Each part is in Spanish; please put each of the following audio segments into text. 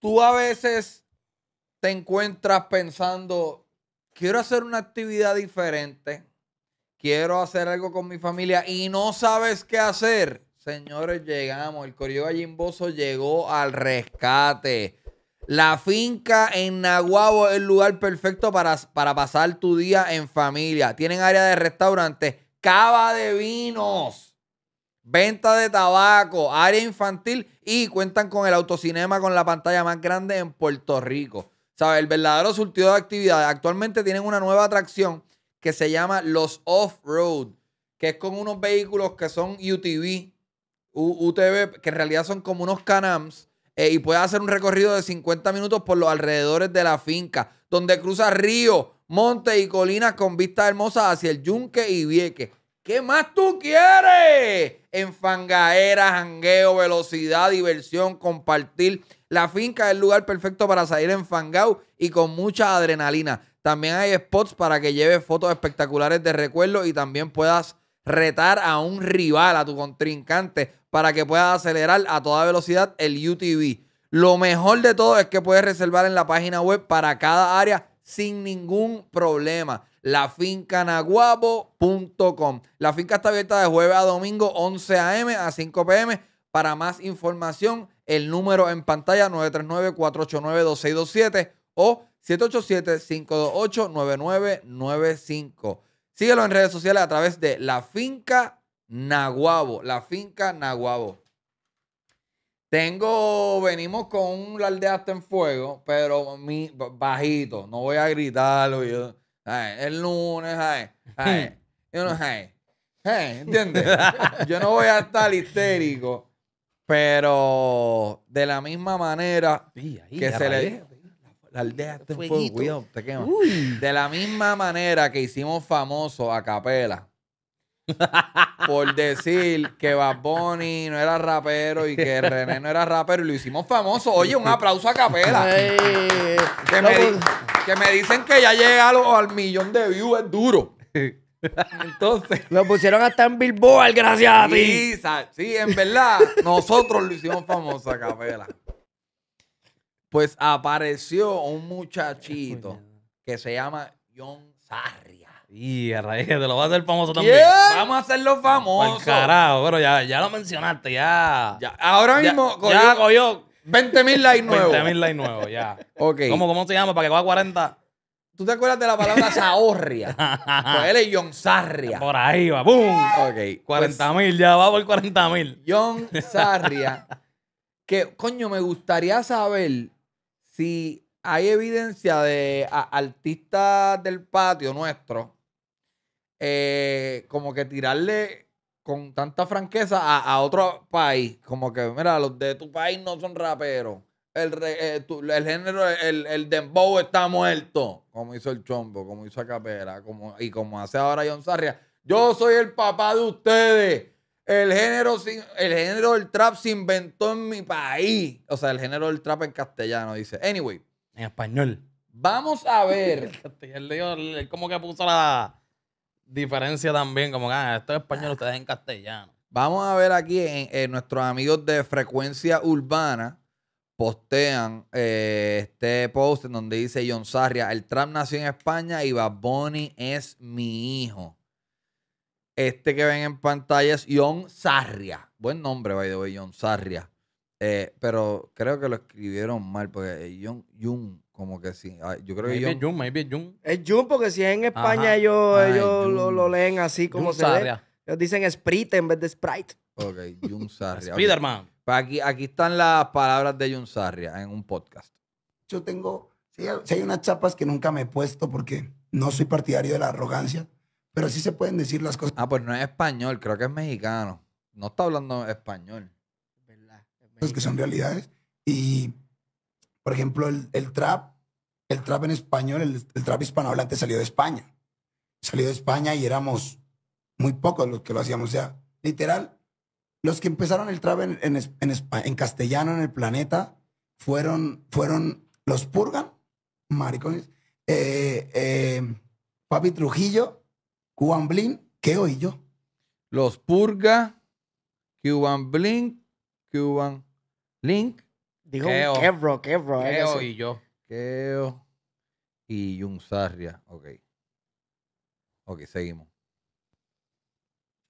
Tú a veces te encuentras pensando, quiero hacer una actividad diferente, quiero hacer algo con mi familia y no sabes qué hacer. Señores, llegamos. El Corillo Gallimboso llegó al rescate. La finca en Naguabo es el lugar perfecto para, para pasar tu día en familia. Tienen área de restaurante, cava de vinos, venta de tabaco, área infantil y cuentan con el autocinema con la pantalla más grande en Puerto Rico. ¿Sabes? El verdadero surtido de actividades. Actualmente tienen una nueva atracción que se llama Los Off-Road, que es con unos vehículos que son UTV, UTV, que en realidad son como unos canams, eh, y puede hacer un recorrido de 50 minutos por los alrededores de la finca, donde cruza ríos, montes y colinas con vistas hermosas hacia el Yunque y Vieques. ¿Qué más tú quieres? En fangaera, jangueo, velocidad, diversión, compartir. La finca es el lugar perfecto para salir en fangao y con mucha adrenalina. También hay spots para que lleves fotos espectaculares de recuerdo y también puedas retar a un rival, a tu contrincante, para que puedas acelerar a toda velocidad el UTV. Lo mejor de todo es que puedes reservar en la página web para cada área sin ningún problema lafincanaguabo.com. La finca está abierta de jueves a domingo 11 a.m. a 5 p.m. Para más información, el número en pantalla 939-489-2627 o 787-528-9995. Síguelo en redes sociales a través de La Finca Naguabo. La Finca Naguabo. Tengo, venimos con un lardeaste en fuego, pero mi, bajito, no voy a gritarlo. Yo, el lunes, ay, ay, hmm. yo no, ¿entiendes? yo no voy a estar histérico, pero de la misma manera que se le... La aldea De la misma manera que hicimos famoso a capela. por decir que Bad Bunny no era rapero y que René no era rapero y lo hicimos famoso. Oye, un aplauso a capela. Que me dicen que ya llega al millón de views, es duro. Entonces. Lo pusieron hasta en Billboard, gracias a ti. Sí, en verdad, nosotros lo hicimos famoso capela. Pues apareció un muchachito que se llama John Sarria. Y a raíz te lo va a hacer famoso también. Vamos a hacerlo famoso. carajo, pero ya, ya lo mencionaste, ya. ahora mismo, ya cogió 20 mil likes nuevos. 20 mil likes nuevos, ya. Okay. ¿Cómo, ¿Cómo se llama? Para que a 40. ¿Tú te acuerdas de la palabra Zahorria? pues él es John Sarria. Por ahí va, ¡boom! Ok. 40 pues mil, ya va por 40 mil. John Sarria. que, coño, me gustaría saber si hay evidencia de artistas del patio nuestro, eh, como que tirarle con tanta franqueza a, otro país. Como que, mira, los de tu país no son raperos. El, eh, el género, el, dembow está muerto. Como hizo el Chombo, como hizo Acapera, como, y como hace ahora John Sarria. Yo soy el papá de ustedes. El género, el género del trap se inventó en mi país. O sea, el género del trap en castellano, dice. Anyway. En español. Vamos a ver. el como que puso la diferencia también, como que ah, esto es español, ah. ustedes en castellano. Vamos a ver aquí, en, nuestros amigos de Frecuencia Urbana postean eh, este post en donde dice John Sarria, el Trump nació en España y Bad es mi hijo. Este que ven en pantalla es John Sarria. Buen nombre, by the way, John Sarria. Eh, pero creo que lo escribieron mal, porque eh, John, John, como que sí. Ah, yo creo que yo. es Jun, Es porque si es en España ellos, ah, ellos lo, leen así como se ve. Ellos dicen Sprite en vez de Sprite. Ok, Jun Sarria. Spiderman. Pues aquí, aquí están las palabras de Jun Sarria en un podcast. Yo tengo, si hay, unas chapas que nunca me he puesto porque no soy partidario de la arrogancia, pero sí se pueden decir las cosas Ah, pues no es español, creo que es mexicano. No está hablando español. ¿Verdad? que son realidades y por ejemplo, el, trap, el trap en español, el, trap hispanohablante salió de España. Salió de España y éramos muy pocos los que lo hacíamos. O sea, literal, los que empezaron el trap en, en, en, castellano en el planeta fueron, fueron los Purgan, maricones, eh, eh, Papi Trujillo, Cuban Blin, ¿qué oí yo. Los Purga, Cuban Blin, Cuban Link, Digo, Keo, un Kevro, Kevro. Keo y yo. Keo y Jun Sarria. Ok. Ok, seguimos.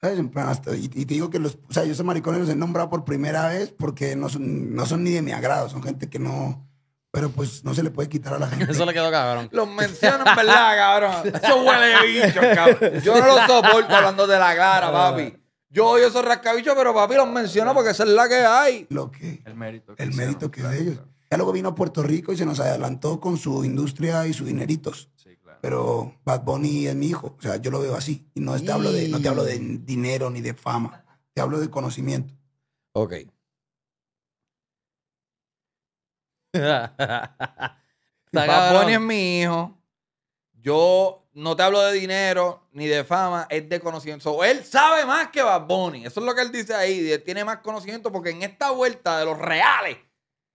y, te digo que los, o sea, yo esos maricones los he nombrado por primera vez porque no son, no son ni de mi agrado, son gente que no, pero pues no se le puede quitar a la gente. Eso le quedó cabrón. Los mencionan, ¿verdad, cabrón? Eso huele de bicho, cabrón. Yo no lo soporto hablando de la cara, ah. papi. Yo odio esos rascabichos, pero papi los menciona porque esa es la que hay. Lo que, el mérito. Que el mérito que ellos. Ya luego vino a Puerto Rico y se nos adelantó con su industria y sus dineritos. Sí, claro. Pero Bad Bunny es mi hijo. O sea, yo lo veo así. Y no, te, hablo de, no te hablo de dinero ni de fama. Te hablo de conocimiento. Ok. Bad Bunny es mi hijo. Yo no te hablo de dinero ni de fama, es de conocimiento. él sabe más que Bad Bunny. Eso es lo que él dice ahí. Él tiene más conocimiento porque en esta vuelta de los reales,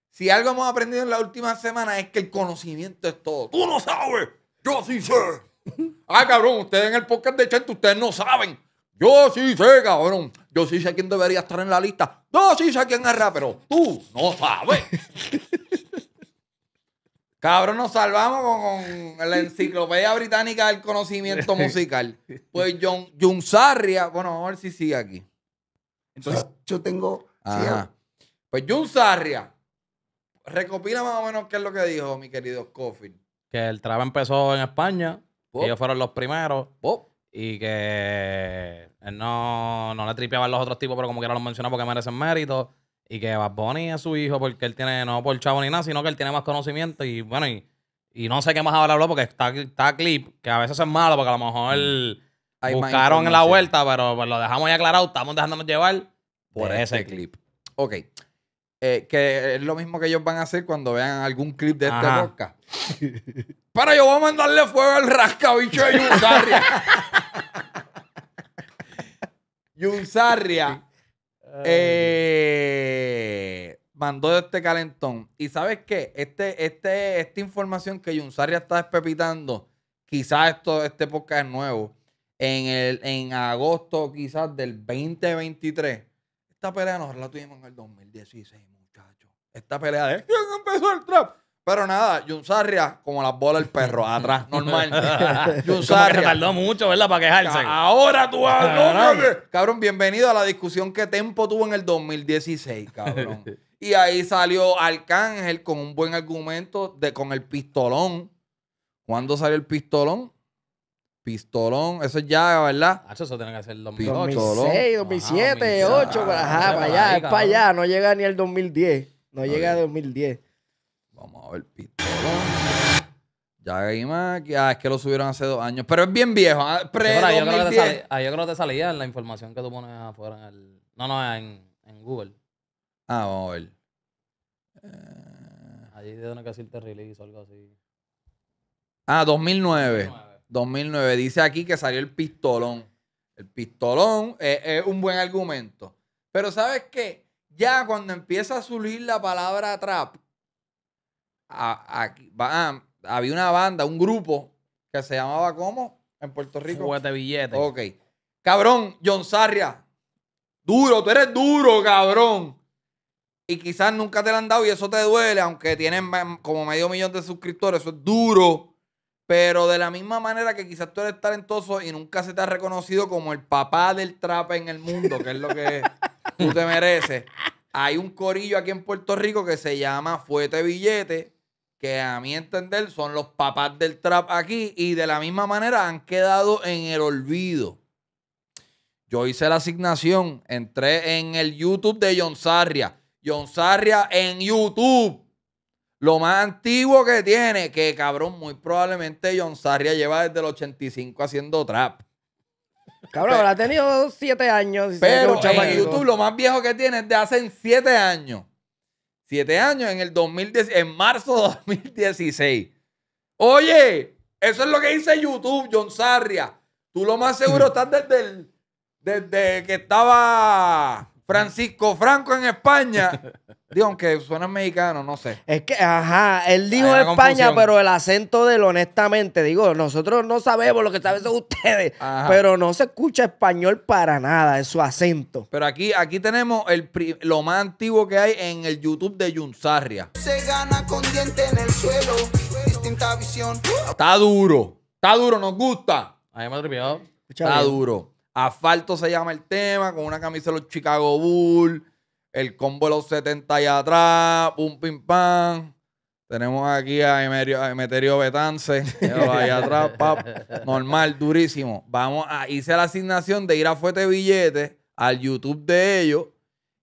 si algo hemos aprendido en la última semana es que el conocimiento es todo. Tú no sabes, yo sí sé. Ah, cabrón, ustedes en el podcast de Chente, ustedes no saben. Yo sí sé, cabrón. Yo sí sé quién debería estar en la lista. Yo sí sé quién es pero Tú no sabes. Cabrón, nos salvamos con, la enciclopedia británica del conocimiento musical. Pues John, Sarria, bueno, a ver si sigue aquí. Entonces, yo tengo. Ah. Pues John Sarria, recopila más o menos qué es lo que dijo mi querido Coffin, Que el traba empezó en España, ellos fueron los primeros. y que él eh, no, no le tripeaban los otros tipos, pero como quiera los mencionar porque merecen mérito y que Bad Bunny es su hijo porque él tiene, no por chavo ni nada, sino que él tiene más conocimiento y bueno, y, no sé qué más hablarlo porque está, está clip, que a veces es malo porque a lo mejor buscaron mm. buscaron la vuelta, pero pues, lo dejamos ya aclarado, estamos dejándonos llevar por este ese clip. Ok. Eh, que es lo mismo que ellos van a hacer cuando vean algún clip de este Roca. Pero yo voy a mandarle fuego al rascabicho de Yunzarria. Yunzarria eh, mandó este calentón. Y sabes que Este, este, esta información que Yunsaria está despepitando, quizás esto, este podcast es nuevo. En, el, en agosto, quizás del 2023. Esta pelea nos la tuvimos en el 2016, muchachos. Esta pelea de quién empezó el trap. Pero nada, Junsarria, Sarria, como las bolas del perro, atrás, normal. Junsarria. Sarria. Se tardó mucho, ¿verdad? Para quejarse. Ahora tú Cabrón. cabrón, bienvenido a la discusión que Tempo tuvo en el 2016, cabrón. y ahí salió Arcángel con un buen argumento de con el pistolón. ¿Cuándo salió el pistolón? Pistolón, eso es ya, ¿verdad? Ah, eso tiene que ser el 2008. 2006, 2007, 2008, para allá, es para allá, no llega ni al 2010, no llega a 2010. Vamos a ver, pistolón. más Mac. Ah, es que lo subieron hace dos años. Pero es bien viejo. ¿ah? ahí yo, creo que te salía, yo te salía la información que tú pones afuera en el. No, no, en, en Google. Ah, vamos a ver. Eh, Allí tiene que decirte release o algo así. Ah, 2009. 2009. Dice aquí que salió el pistolón. El pistolón es, un buen argumento. Pero ¿sabes qué? Ya cuando empieza a subir la palabra trap, Ah, había una banda, un grupo que se llamaba ¿cómo? En Puerto Rico. Fuete billete. Ok. Cabrón, John Sarria. Duro, tú eres duro, cabrón. Y quizás nunca te la han dado y eso te duele, aunque tienen como medio millón de suscriptores, eso es duro. Pero de la misma manera que quizás tú eres talentoso y nunca se te ha reconocido como el papá del trap en el mundo, que es lo que tú te mereces. Hay un corillo aquí en Puerto Rico que se llama Fuete Billete que a mi entender son los papás del trap aquí y de la misma manera han quedado en el olvido. Yo hice la asignación, entré en el YouTube de John Sarria. John Sarria en YouTube. Lo más antiguo que tiene, que cabrón, muy probablemente John Sarria lleva desde el 85 haciendo trap. Cabrón, ha tenido 7 años. pero en YouTube lo más viejo que tiene es de hace siete años. Siete años en el 2010, en marzo de 2016. Oye, eso es lo que dice YouTube, John Sarria. Tú lo más seguro estás desde, el, desde que estaba Francisco Franco en España. Digo, aunque suena mexicano, no sé. Es que, ajá, él dijo España, pero el acento de lo honestamente, digo, nosotros no sabemos lo que saben ustedes, pero no se escucha español para nada, es su acento. Pero aquí, aquí tenemos el lo más antiguo que hay en el YouTube de Yunzarria. Se gana con diente en el suelo, distinta visión. Está duro, está duro, nos gusta. Ahí me Está duro. Asfalto se llama el tema, con una camisa de los Chicago Bull, el combo de los 70 y atrás, pum, pim, pam. Tenemos aquí a Emeterio, a Betance, allá atrás, pap. normal, durísimo. Vamos a, hice la asignación de ir a Fuete Billete, al YouTube de ellos,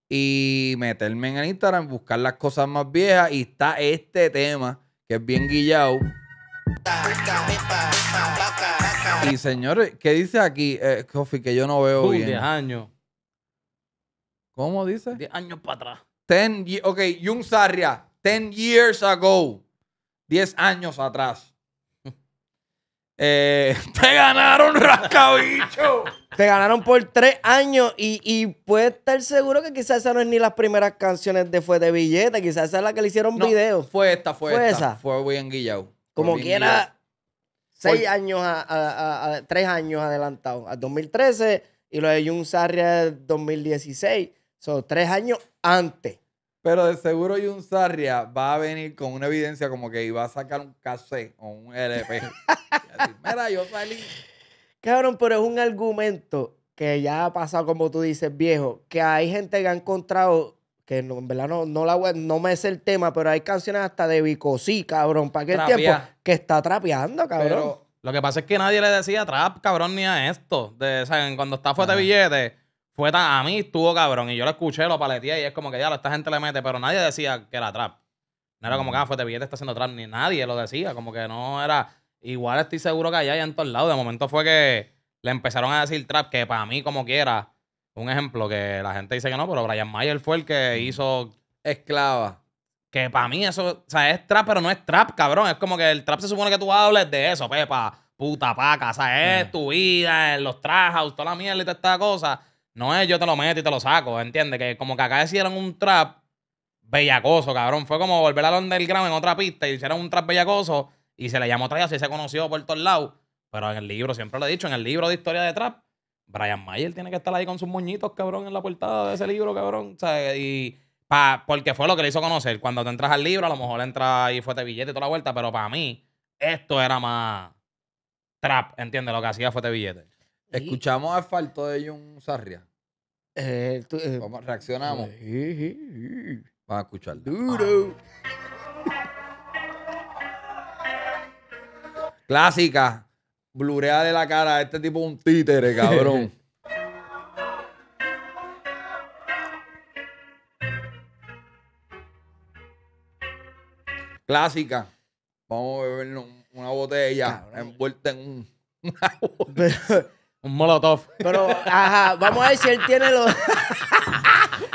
y meterme en el Instagram, buscar las cosas más viejas. Y está este tema, que es bien guillado. Y señores, ¿qué dice aquí, eh, que yo no veo bien? 10 años. ¿Cómo dice? 10 años para atrás. Ten, ok, Jung Sarria, 10 years ago. 10 años atrás. Eh, te ganaron, rascabicho. te ganaron por 3 años y, y puedes estar seguro que quizás esa no es ni las primeras canciones de Fue de Billete, quizás esa es la que le hicieron video. Fue esta, fue, Esa? Fue bien guillao. Como quiera Seis años, a, tres años adelantado, al 2013 y lo de Jun Sarria 2016. Son tres años antes. Pero de seguro Jun Sarria va a venir con una evidencia como que iba a sacar un cassé o un LP. Mira, yo salí. Cabrón, pero es un argumento que ya ha pasado, como tú dices, viejo, que hay gente que ha encontrado que en verdad no, la, no me es el tema, pero hay canciones hasta de Bicosí, cabrón, para aquel tiempo que está trapeando, cabrón. lo que pasa es que nadie le decía trap, cabrón, ni a esto. De, cuando está fuerte billete, fue a mí estuvo cabrón. Y yo lo escuché, lo paleteé y es como que ya esta gente le mete, pero nadie decía que era trap. No era como que ah, mm. fuerte billete está haciendo trap, ni nadie lo decía. Como que no era. Igual estoy seguro que allá y en todos lados. De momento fue que le empezaron a decir trap, que para mí, como quiera un ejemplo que la gente dice que no, pero Brian Mayer fue el que mm. hizo. Esclava. Que para mí eso, o sea, es trap, pero no es trap, cabrón. Es como que el trap se supone que tú hables de eso, pepa, pues, puta paca. O sea, es mm. tu vida, en los trajes, toda la mierda y toda esta cosa. No es yo te lo meto y te lo saco, ¿entiendes? Que como que acá hicieron un trap bellacoso, cabrón. Fue como volver del underground en otra pista y hicieron un trap bellacoso y se le llamó trap, así se conoció por todos lados. Pero en el libro, siempre lo he dicho, en el libro de historia de trap, Brian Mayer tiene que estar ahí con sus moñitos, cabrón, en la portada de ese libro, cabrón. O sea, y porque fue lo que le hizo conocer. Cuando te entras al libro, a lo mejor entra y fuerte billete toda la vuelta, pero para mí, esto era más trap, ¿entiendes? Lo que hacía fuerte billete. Escuchamos falto de Jun Sarria. Eh, eh Vamos, a escuchar. Duro. Clásica blurea de la cara este tipo un títere, cabrón. Clásica. Vamos a bebernos una botella envuelta en un. un molotov. Pero, ajá, vamos a ver si él tiene los.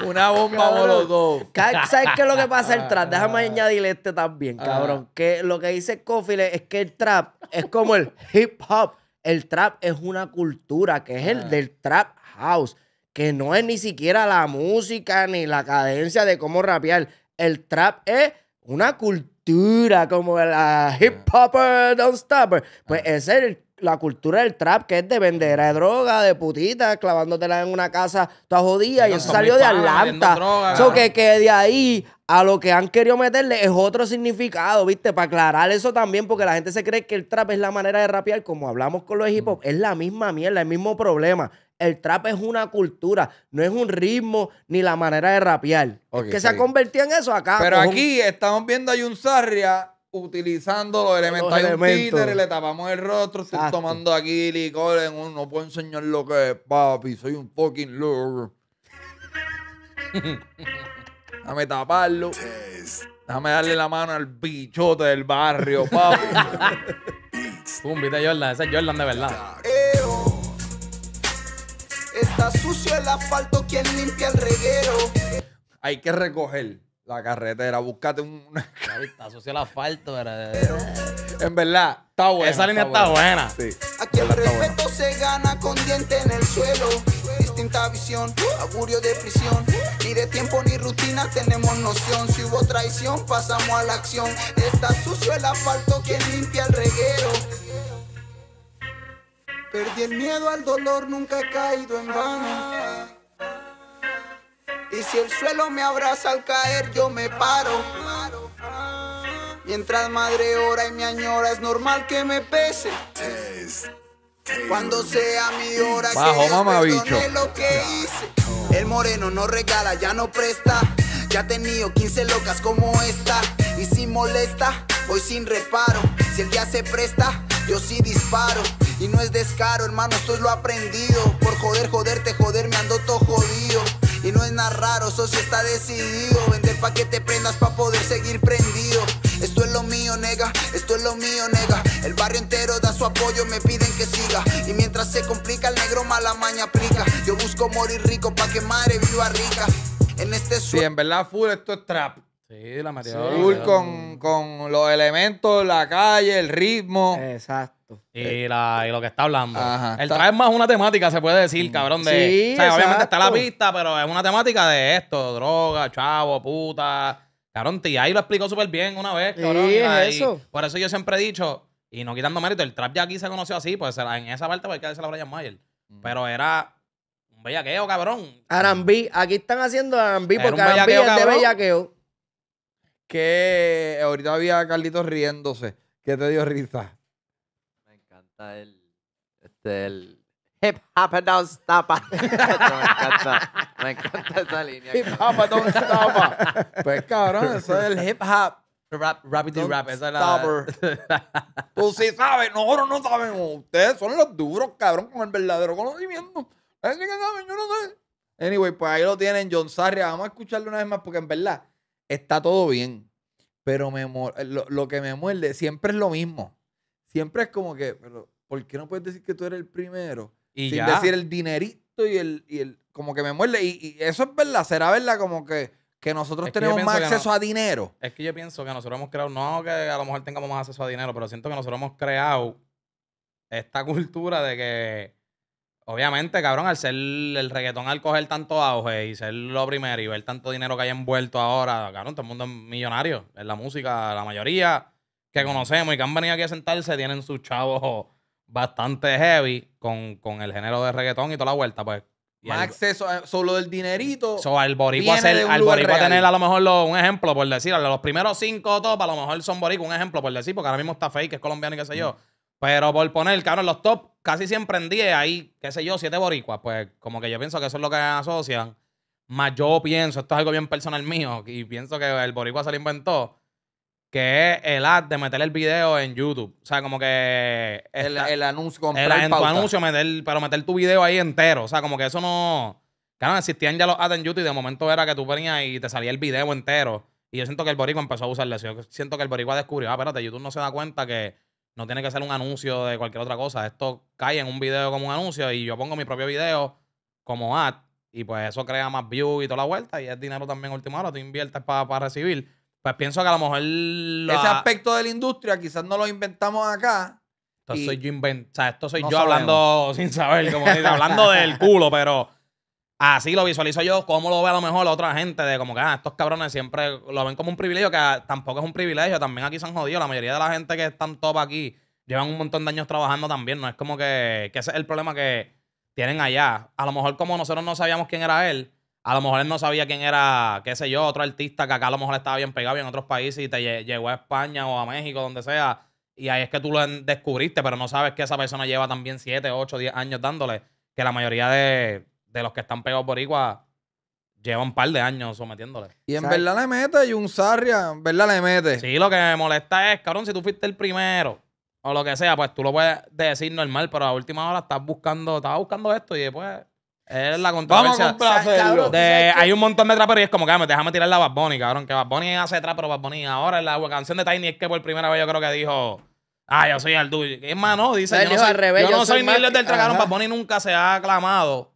Una bomba molotov. ¿Sabes qué es lo que pasa el trap? Déjame ah. añadirle este también, cabrón. Que lo que dice Cofile es que el trap es como el hip hop. El trap es una cultura que es el ah. del trap house. Que no es ni siquiera la música ni la cadencia de cómo rapear. El trap es una cultura como la hip ah. hopper, don't stopper. Pues ese es el la cultura del trap, que es de vender de droga, de putita, clavándotela en una casa toda jodida, y eso salió de Atlanta. Eso que, de ahí a lo que han querido meterle es otro significado, ¿viste? Para aclarar eso también, porque la gente se cree que el trap es la manera de rapear, como hablamos con los hip hop, mm. es la misma mierda, el mismo problema. El trap es una cultura, no es un ritmo ni la manera de rapear. que se ha convertido en eso acá. Pero aquí estamos viendo a Yun utilizando los elementos. Hay un le tapamos el rostro, estoy tomando aquí licor, en uno. no puedo enseñar lo que es, papi, soy un fucking loco. Dame taparlo. déjame darle la mano al bichote del barrio, papi. Pum, viste Jordan, ese es Jordan de verdad. Está sucio el asfalto, ¿quién limpia el reguero. Hay que recoger. La carretera, búscate un. sucio el asfalto, eh, Pero... En verdad, está buena. Esa línea está, buena. Aquí el respeto se gana con diente en el suelo. Distinta visión, augurio de prisión. Ni de tiempo ni rutina tenemos noción. Si hubo traición, pasamos a la acción. Está sucio el asfalto, quien limpia el reguero. Perdí el miedo al dolor, nunca he caído en vano. Y si el suelo me abraza al caer, yo me paro. Mientras madre ora y me añora, es normal que me pese. Cuando sea mi hora, que mamá, bicho. lo que hice. El moreno no regala, ya no presta. Ya he tenido 15 locas como esta. Y si molesta, voy sin reparo. Si el día se presta, yo sí disparo. Y no es descaro, hermano, esto es lo aprendido. Por joder, joderte, joder, me ando todo jodido. Y no es nada raro, socio está decidido. Vender pa' que te prendas pa' poder seguir prendido. Esto es lo mío, nega, esto es lo mío, nega. El barrio entero da su apoyo, me piden que siga. Y mientras se complica, el negro mala maña aplica. Yo busco morir rico pa' que madre viva rica. En este Sí, en verdad, full, esto es trap. Sí, la materia. Full con, con los elementos, la calle, el ritmo. Exacto. Eh, y, lo que está hablando. el trap es más una temática, se puede decir, cabrón. De, obviamente está la pista, pero es una temática de esto: droga, chavo, puta. Cabrón, tía, ahí lo explicó súper bien una vez, cabrón. Por eso yo siempre he dicho, y no quitando mérito, el trap ya aquí se conoció así, pues en esa parte porque se la Brian Mayer. Mm. Pero era un bellaqueo, cabrón. Arambí, aquí están haciendo arambí porque arambí es de bellaqueo. Que ahorita había Carlitos riéndose. que te dio risa? el, este, el Hip Hop Don't Stop. me encanta, me encanta esa línea. Hip Hop Don't Stop. pues cabrón, eso es el Hip Hop. Rap, rapidly rap, esa es la. Tú sí sabes, nosotros no sabemos. Ustedes son los duros, cabrón, con el verdadero conocimiento. Es que saben, yo no sé. Anyway, pues ahí lo tienen, John Sarria. Vamos a escucharle una vez más porque en verdad está todo bien. Pero me, lo que me muerde siempre es lo mismo siempre es como que, pero ¿por qué no puedes decir que tú eres el primero? Y Sin decir el dinerito y el, el como que me muerde. Y, eso es verdad, será verdad como que, nosotros tenemos más acceso a dinero. Es que yo pienso que nosotros hemos creado, no que a lo mejor tengamos más acceso a dinero, pero siento que nosotros hemos creado esta cultura de que, obviamente, cabrón, al ser el reggaetón, al coger tanto auge y ser lo primero y ver tanto dinero que hay envuelto ahora, cabrón, todo el mundo es millonario. En la música, la mayoría que conocemos y que han venido aquí a sentarse tienen sus chavos bastante heavy con, el género de reggaetón y toda la vuelta, pues. Más acceso solo del dinerito. So, al boricua, hacer, al boricua tener a lo mejor un ejemplo, por decir, los primeros cinco top a lo mejor son boricua, un ejemplo, por decir, porque ahora mismo está fake, que es colombiano y qué sé yo. Mm. Pero por poner, en los top casi siempre en 10 ahí, qué sé yo, siete boricuas. Pues como que yo pienso que eso es lo que asocian. Más yo pienso, esto es algo bien personal mío, y pienso que el boricua se lo inventó que es el ad de meter el video en YouTube. O sea, como que... El, anuncio, el, En anuncio, meter, pero meter tu video ahí entero. O sea, como que eso no... Claro, existían ya los ads en YouTube y de momento era que tú venías y te salía el video entero. Y yo siento que el boricua empezó a usarle Yo siento que el boricua descubrió, ah, espérate, YouTube no se da cuenta que no tiene que ser un anuncio de cualquier otra cosa. Esto cae en un video como un anuncio y yo pongo mi propio video como ad. Y pues eso crea más views y toda la vuelta. Y es dinero también último Ahora Tú inviertes para recibir. Pues pienso que a lo mejor. Ese aspecto de la industria quizás no lo inventamos acá. Entonces yo esto soy yo hablando sin saber, como hablando del culo, pero así lo visualizo yo, Como lo ve a lo mejor la otra gente, de como que ah, estos cabrones siempre lo ven como un privilegio, que tampoco es un privilegio, también aquí se han jodido, la mayoría de la gente que están top aquí llevan un montón de años trabajando también, no es como que, que ese es el problema que tienen allá. A lo mejor como nosotros no sabíamos quién era él, a lo mejor él no sabía quién era, qué sé yo, otro artista que acá a lo mejor estaba bien pegado en otros países y te llegó a España o a México, donde sea. Y ahí es que tú lo descubriste, pero no sabes que esa persona lleva también 7, 8, 10 años dándole. Que la mayoría de, los que están pegados por Igua lleva un par de años sometiéndole. Y en verdad le mete, y un Sarria, en verdad le mete. Sí, lo que me molesta es, cabrón, si tú fuiste el primero o lo que sea, pues tú lo puedes decir normal, pero a última hora estás buscando, buscando esto y después es la controversia. De, hay un montón de traperos y es como que me déjame tirar la Bad cabrón. Que Bad hace trap, pero ahora en la canción de Tiny es que por primera vez yo creo que dijo. Ah, yo soy Arduy. Es más, no, dice. Pues yo no, soy, revés, yo, no soy, del tragaron. Bad nunca se ha aclamado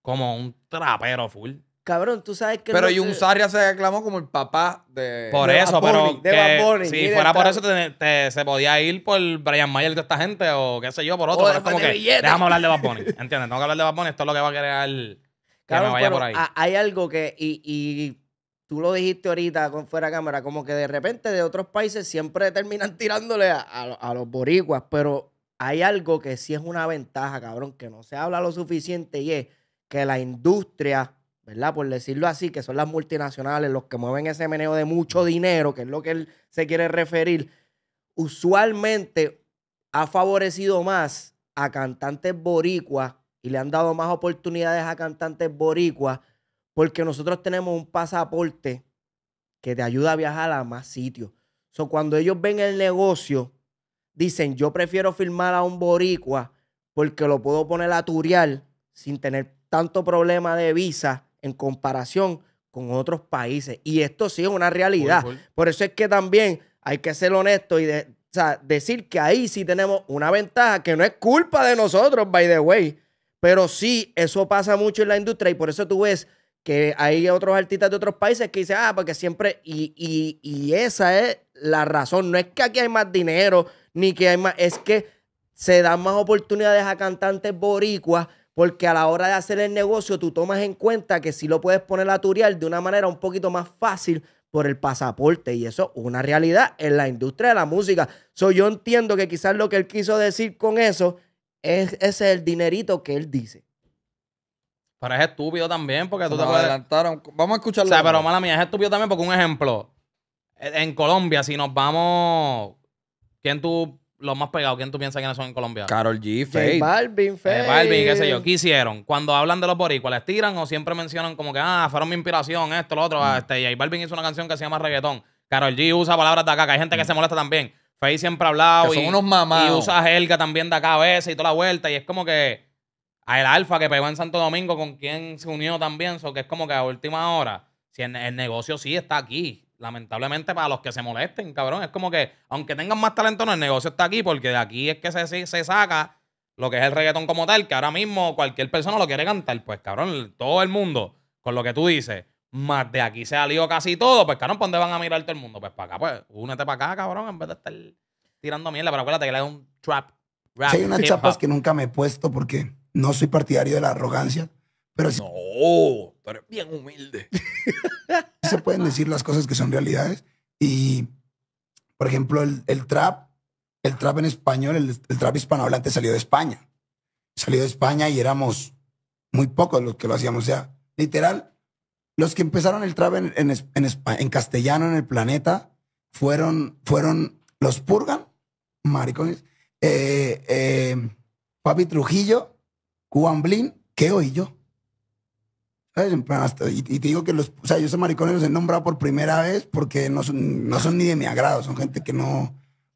como un trapero full. Cabrón, tú sabes que. Pero Jun Sarria se reclamó como el papá de. Por eso, pero. De que, si fuera por eso, te, te, se podía ir por Brian Mayer de toda esta gente o qué sé yo, por otro. pero es como que. Déjame hablar de Bad ¿Entiendes? Tengo que hablar de Bad Esto es lo que va a crear. Que cabrón, me vaya por ahí. hay algo que. Y, y tú lo dijiste ahorita con fuera cámara, como que de repente de otros países siempre terminan tirándole a, a los boricuas, pero hay algo que sí es una ventaja, cabrón, que no se habla lo suficiente y es que la industria ¿verdad? Por decirlo así, que son las multinacionales los que mueven ese meneo de mucho dinero, que es lo que él se quiere referir, usualmente ha favorecido más a cantantes boricuas y le han dado más oportunidades a cantantes boricuas porque nosotros tenemos un pasaporte que te ayuda a viajar a más sitios. So, cuando ellos ven el negocio, dicen, yo prefiero firmar a un boricua porque lo puedo poner a turial sin tener tanto problema de visa en comparación con otros países. Y esto sí es una realidad. Por, eso es que también hay que ser honesto y decir que ahí sí tenemos una ventaja que no es culpa de nosotros, by the way. Pero sí, eso pasa mucho en la industria y por eso tú ves que hay otros artistas de otros países que dicen, ah, porque siempre, y, y esa es la razón. No es que aquí hay más dinero, ni que hay más, es que se dan más oportunidades a cantantes boricuas porque a la hora de hacer el negocio, tú tomas en cuenta que si lo puedes poner a turiar de una manera un poquito más fácil por el pasaporte. Y eso es una realidad en la industria de la música. So, yo entiendo que quizás lo que él quiso decir con eso es, el dinerito que él dice. Pero es estúpido también, porque tú te adelantaron. Vamos a escucharlo. O sea, pero mala mía, es estúpido también porque un ejemplo. En Colombia, si nos vamos... ¿Quién tú los más pegados, ¿quién tú piensas quiénes son en Colombia? Carol G, Faith. Balvin, Faye. Eh, Balvin, qué sé yo. ¿Qué hicieron? Cuando hablan de los boricuas, ¿les tiran o siempre mencionan como que, ah, fueron mi inspiración, esto, lo otro? Ah, mm. Este, y ahí Balvin hizo una canción que se llama reggaetón. Carol G usa palabras de acá, que hay gente que mm. se molesta también. Faye siempre ha hablado. y, unos usa jerga también de acá a veces y toda la vuelta. Y es como que a el Alfa que pegó en Santo Domingo, con quien se unió también, so que es como que a última hora, si el negocio sí está aquí lamentablemente para los que se molesten, cabrón. Es como que, aunque tengan más talento, no, el negocio está aquí, porque de aquí es que se, se saca lo que es el reggaetón como tal, que ahora mismo cualquier persona lo quiere cantar. Pues, cabrón, todo el mundo, con lo que tú dices, más de aquí se ha casi todo, pues, cabrón, ¿por dónde van a mirar todo el mundo? Pues, para acá, pues, únete para acá, cabrón, en vez de estar tirando mierda. Pero acuérdate que le da un trap. hay unas chapas que nunca me he puesto porque no soy partidario de la arrogancia, pero... No bien humilde. Se pueden decir las cosas que son realidades. Y, por ejemplo, el, trap, el trap en español, el, trap hispanohablante salió de España. Salió de España y éramos muy pocos los que lo hacíamos. O sea, literal, los que empezaron el trap en, castellano en el planeta fueron, fueron los Purgan, maricones, eh, eh, Papi Trujillo, Juan Blin, Keo y yo y, te digo que los, o sea, yo esos maricones los he nombrado por primera vez porque no son, ni de mi agrado, son gente que no,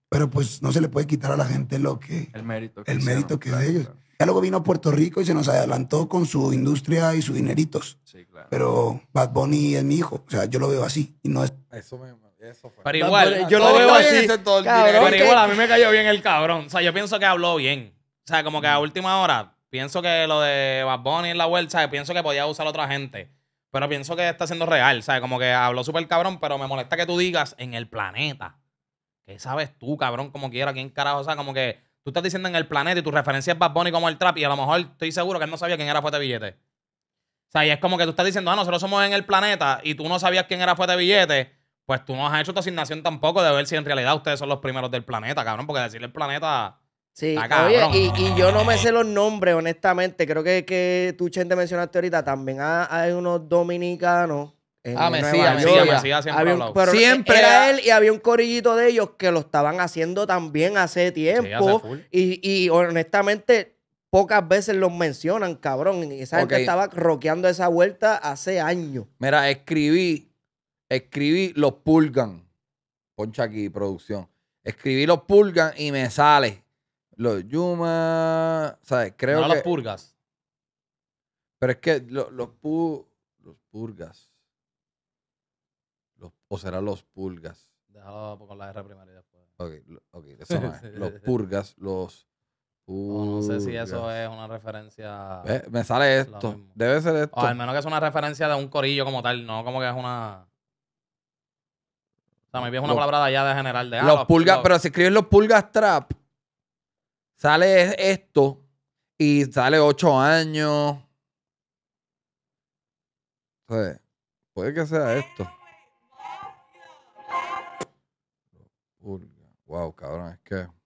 pero pues no se le puede quitar a la gente lo que... El mérito. Que el mérito que es de ellos. Ya luego vino a Puerto Rico y se nos adelantó con su industria y sus dineritos. Sí, claro. Pero Bad Bunny es mi hijo, o sea, yo lo veo así y no es... Eso me... Eso fue. Pero igual, yo lo veo así. pero igual, a mí me cayó bien el cabrón. O sea, yo pienso que habló bien. O sea, como que a última hora Pienso que lo de Bad Bunny en la web, ¿sabes? Pienso que podía usar otra gente. Pero pienso que está siendo real, ¿sabes? Como que habló súper cabrón, pero me molesta que tú digas en el planeta. ¿Qué sabes tú, cabrón? Como quiera, quién carajo, o sea, como que tú estás diciendo en el planeta y tu referencia es Bad Bunny como el trap y a lo mejor estoy seguro que él no sabía quién era Fuerte Billete. O sea, y es como que tú estás diciendo, ah, nosotros somos en el planeta y tú no sabías quién era Fuerte Billete, pues tú no has hecho tu asignación tampoco de ver si en realidad ustedes son los primeros del planeta, cabrón, porque decirle el planeta... Sí, y, yo no me sé los nombres, honestamente. Creo que, que tú, Chente, mencionaste ahorita, también hay unos dominicanos ah, Mesías, Mesías, Mesías siempre un, siempre era él y había un corillito de ellos que lo estaban haciendo también hace tiempo y, honestamente pocas veces los mencionan, cabrón. Y esa que gente estaba roqueando esa vuelta hace años. Mira, escribí, escribí los pulgan. Poncha aquí, producción. Escribí los pulgan y me sale los Yuma, ¿sabes? Creo no, que... las purgas. Pero es que los Los purgas. Los, o será los pulgas. dejado pues con la R primaria después. Ok, ok, eso no Los purgas, los... No, sé si eso es una referencia. Me sale esto. Debe ser esto. O al menos que es una referencia de un corillo como tal, no como que es una. O sea, me es una palabra de allá de general de. Ah, los, los pulgas, pero si escriben los pulgas trap, Sale esto y sale ocho años. puede que sea esto. Wow, cabrón, es que.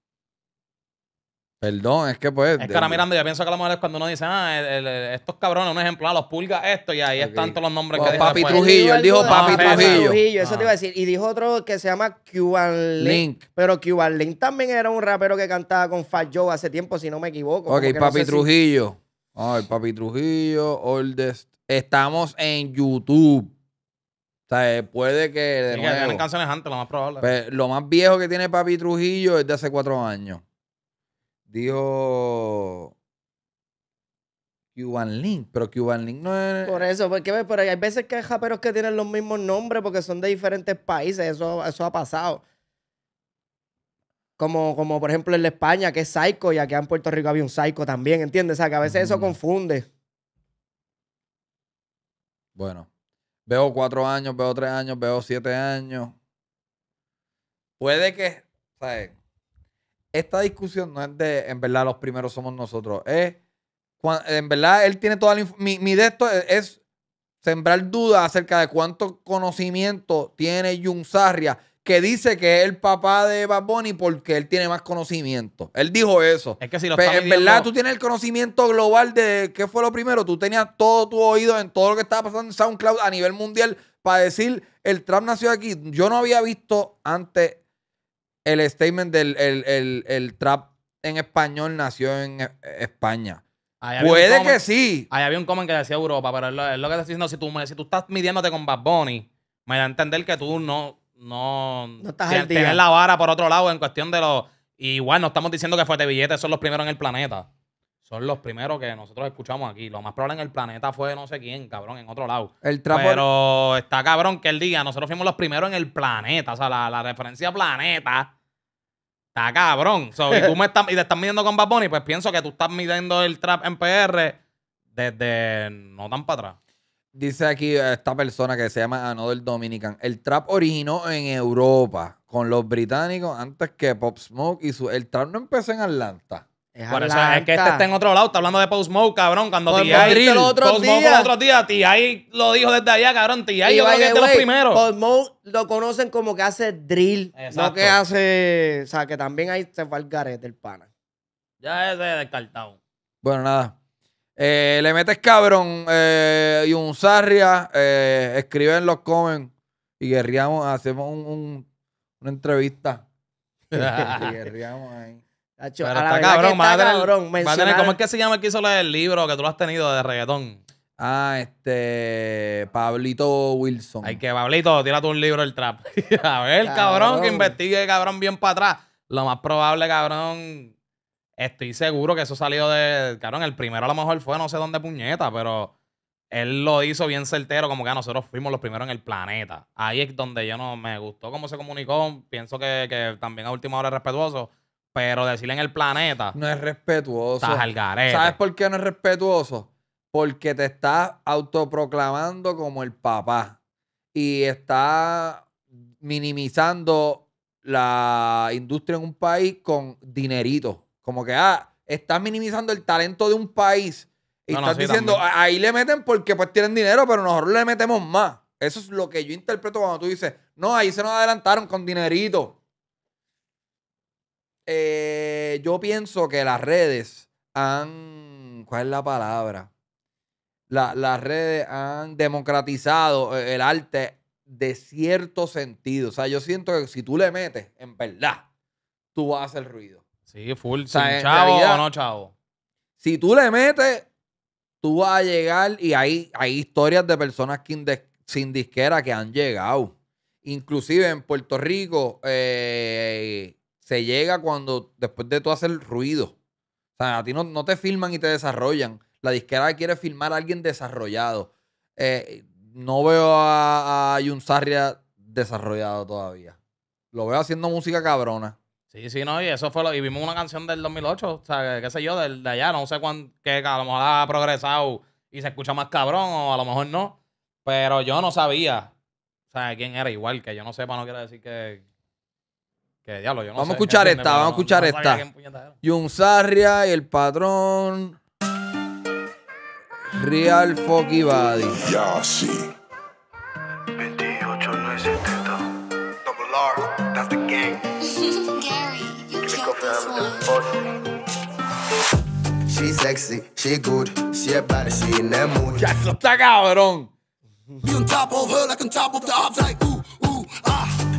Perdón, es que pues. Es que ahora mirando, ya pienso que a lo mejor es cuando uno dice, ah, estos cabrones, un ejemplar, ah, los pulgas esto, y ahí están todos los nombres pues, que que Papi Trujillo, él dijo Papi Trujillo. Trujillo. Eso ah. te iba a decir. Y dijo otro que se llama Cuban Link. Pero Cuban Link también era un rapero que cantaba con Fat Joe hace tiempo, si no me equivoco. Ok, Papi Trujillo. Ay, Papi Trujillo, Oldest. Estamos en YouTube. O sea, eh, puede que. De tienen canciones antes, lo más probable. lo más viejo que tiene Papi Trujillo es de hace cuatro años dijo Cuban Link, pero Cuban Link no es... Por eso, porque hay veces que hay japeros que tienen los mismos nombres porque son de diferentes países, eso, eso ha pasado. Como, como por ejemplo en España, que es Psycho, y aquí en Puerto Rico había un Psycho también, ¿entiendes? O sea, que a veces eso confunde. Bueno, veo cuatro años, veo tres años, veo siete años. Puede que, ¿sabes? esta discusión no es de, en verdad, los primeros somos nosotros. Es, en verdad, él tiene toda la mi, mi de esto es, sembrar dudas acerca de cuánto conocimiento tiene Jun Sarria, que dice que es el papá de Bad porque él tiene más conocimiento. Él dijo eso. Es que si lo en verdad tú tienes el conocimiento global de qué fue lo primero. Tú tenías todo tu oído en todo lo que estaba pasando en SoundCloud a nivel mundial para decir el trap nació aquí. Yo no había visto antes el statement del el, trap en español nació en eh, España. Puede que sí. Ahí había un comment que decía Europa, pero es lo, que te estoy diciendo. Si tú, si tú estás midiéndote con Bad Bunny, me da a entender que tú no. No, estás Tienes la vara por otro lado en cuestión de los. Igual no estamos diciendo que Fuerte Billete son los primeros en el planeta son los primeros que nosotros escuchamos aquí. Lo más probable en el planeta fue no sé quién, cabrón, en otro lado. Pero está cabrón que el día nosotros fuimos los primeros en el planeta. O sea, la, referencia planeta está cabrón. y y te estás midiendo con Bad Bunny, pues pienso que tú estás midiendo el trap en PR desde no tan para atrás. Dice aquí eh, esta persona que se llama Anodel Dominican. El trap originó en Europa con los británicos antes que Pop Smoke y su. El trap no empezó en Atlanta. Por eso es que este está en otro lado, está hablando de Post Smoke, cabrón. Cuando T.I. Post Smoke los otros días, Ahí lo dijo desde allá, cabrón. T.I. yo creo que es de los primeros. Post Smoke lo conocen como que hace drill, no que hace... O sea, que también ahí se fue al garete el pana. Ya ese es descartado. Bueno, nada. Eh, le metes cabrón eh, y un sarria, eh, escribe en los comments y guerreamos, hacemos un, una entrevista. y guerríamos ahí. Pero está cabrón, madre, está ¿Cómo es que se llama el que hizo el libro que tú lo has tenido de reggaetón? Ah, este. Pablito Wilson. Ay, que Pablito, tú un libro del trap. a ver, cabrón, que investigue, cabrón, bien para atrás. Lo más probable, cabrón. Estoy seguro que eso salió de. Cabrón, el primero a lo mejor fue no sé dónde puñeta, pero él lo hizo bien certero, como que nosotros fuimos los primeros en el planeta. Ahí es donde yo no me gustó cómo se comunicó. Pienso que, que también a última hora es respetuoso. Pero decirle en el planeta. No es respetuoso. Estás ¿Sabes por qué no es respetuoso? Porque te estás autoproclamando como el papá. Y estás minimizando la industria en un país con dinerito. Como que, ah, estás minimizando el talento de un país. Y estás diciendo, ahí le meten porque pues tienen dinero, pero nosotros le metemos más. Eso es lo que yo interpreto cuando tú dices, no, ahí se nos adelantaron con dinerito. Eh, yo pienso que las redes han. ¿Cuál es la palabra? las redes han democratizado eh, el arte de cierto sentido. O sea, yo siento que si tú le metes, en verdad, tú vas a hacer ruido. Sí, full. chavo no chavo. Si tú le metes, tú vas a llegar y hay, hay historias de personas que sin disquera que han llegado. Inclusive en Puerto Rico, eh, se llega cuando, después de tú hacer ruido. O sea, a ti no, te filman y te desarrollan. La disquera quiere filmar a alguien desarrollado. Eh, no veo a, a Sarria desarrollado todavía. Lo veo haciendo música cabrona. Sí, sí, no, y eso fue lo. Y vimos una canción del 2008, o sea, qué sé yo, de, de allá, no sé cuándo... que a lo mejor ha progresado y se escucha más cabrón, o a lo mejor no. Pero yo no sabía, o sea, quién era igual, que yo no sepa, no quiero decir que, que diablo, yo no vamos a escuchar esta, vamos a escuchar esta. un Sarria y el patrón. Real Focky Body. Ya sí. 28 no es Double R, that's the gang. She sexy, she's good, she a bad, she in the mood. Ya, está cabrón. Be on top of her like on top of the ops, like ooh.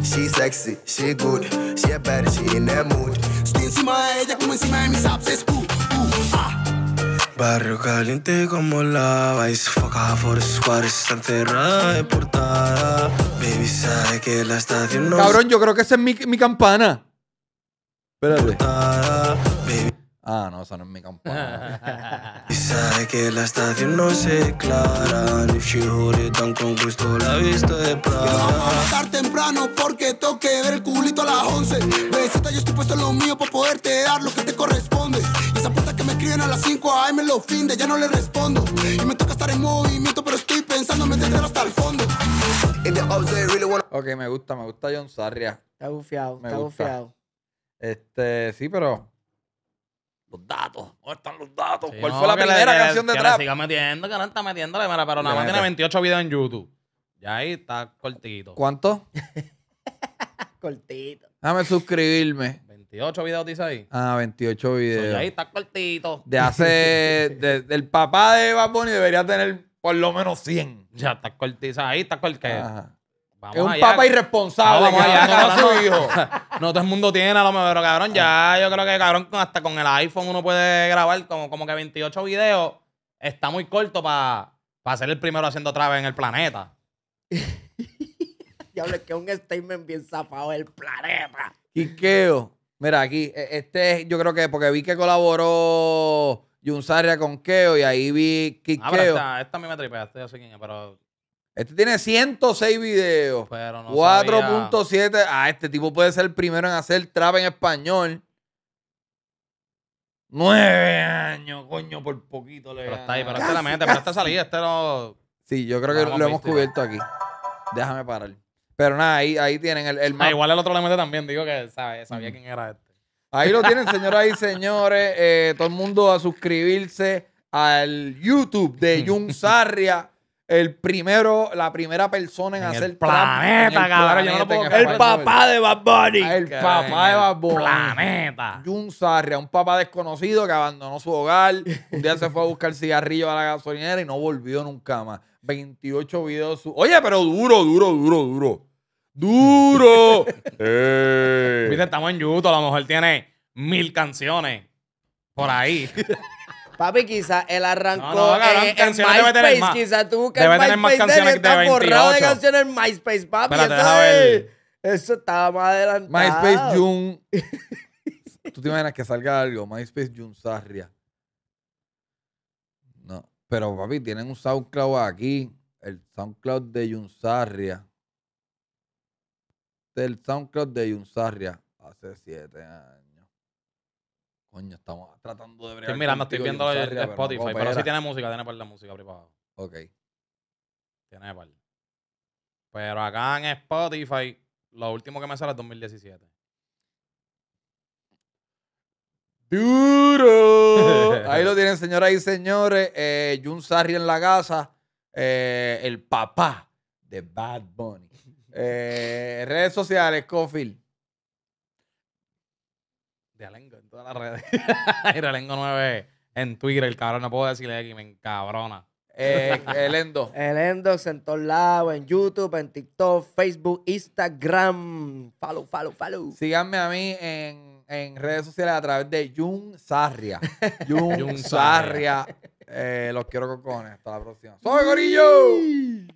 She sexy, she good, she a bad, she in the mood. Still si mae, ella como encima de mis abs uh, uh, ah. Barrio caliente como lava y foca por squad está enterrada de portada. Baby sabe que la estación no... Cabrón, yo creo que esa es mi, mi campana. Espérate. Portada. Ah, no, esa no es mi campana. y sabe que la estación no se clara. Ni figure tan con la vista de Prada. voy a temprano porque toque ver el culito a las 11. Besita, yo estoy puesto en lo mío para poderte dar lo que te corresponde. esa puta que me escriben a las 5 a me lo de ya no le respondo. Y me toca estar en movimiento, pero estoy pensando en hasta el fondo. Ok, me gusta, me gusta John Sarria. Está bufiado, está bufiado. Este, sí, pero los datos. ¿Dónde están los datos? ¿Cuál fue la primera canción de que trap? Siga metiendo, que no está metiéndole, mira, pero nada más tiene 28 videos en YouTube. Ya ahí está cortito. ¿Cuánto? cortito. Déjame suscribirme. 28 videos dice ahí. Ah, 28 videos. Ya ahí está cortito. De hace. del papá de Bad Bunny debería tener por lo menos 100. Ya está cortito. ahí, está cortito es un papa irresponsable. No, vamos todo el mundo tiene a lo mejor, cabrón, ya yo creo que cabrón, hasta con el iPhone uno puede grabar como, como que 28 videos. Está muy corto para ser el primero haciendo vez en el planeta. Diablo, es que un statement bien zafado del planeta. Quiqueo. Mira, aquí, e, este yo creo que porque vi que colaboró Junzaria con Keo y ahí vi ah, Quiqueo. Ah, esta, a mí me tripea yo sé pero este tiene 106 videos. Pero 4.7. Ah, este tipo puede ser el primero en hacer trap en español. Nueve años, coño, por poquito le Pero está ahí, pero este la pero esta salida, este, este Sí, yo creo que lo, hemos cubierto aquí. Déjame parar. Pero nada, ahí, ahí tienen el, el ah, igual el otro le mete también, digo que sabía mm. quién era este. Ahí lo tienen, señoras y señores. Eh, todo el mundo a suscribirse al YouTube de Jun Sarria el primero, la primera persona en, hacer el planeta, cabrón. el, papá de Bad Bunny. Ah, el papá de Bad Bunny. Planeta. Jun Sarria, un papá desconocido que abandonó su hogar. un día se fue a buscar cigarrillo a la gasolinera y no volvió nunca más. 28 videos. Oye, pero duro, duro, duro, duro. ¡Duro! Eh. estamos en YouTube. A lo mejor tiene mil canciones por ahí. Papi, quizás él arrancó no, no, no, en, en MySpace. Quizás tú buscas debe MySpace tener más canciones de borrado de canciones en MySpace, papi. eso, ver. eso estaba más adelantado. MySpace Jun, ¿Tú te imaginas que salga algo? MySpace Jun Sarria. No. Pero, papi, tienen un SoundCloud aquí. El SoundCloud de Jun Sarria. el SoundCloud de Jun Sarria. Hace siete años. Coño, estamos tratando de ver. Estoy mirando, estoy viendo el, Spotify, pero, si tiene música, tiene para la música privada. Ok. Tiene por... Pero acá en Spotify, lo último que me sale es 2017. Duro. Ahí lo tienen, señoras y señores. Eh, Jun Sarri en la casa. Eh, el papá de Bad Bunny. Eh, redes sociales, Cofield. De Alenga todas las redes. engo 9 en Twitter, el cabrón, no puedo decirle aquí, me encabrona. Eh, el Endox. El en en YouTube, en TikTok, Facebook, Instagram. Follow, follow, follow. Síganme a mí en, redes sociales a través de Jun Sarria. Jun Sarria. Eh, los quiero cocones. Hasta la próxima. ¡Soy Gorillo!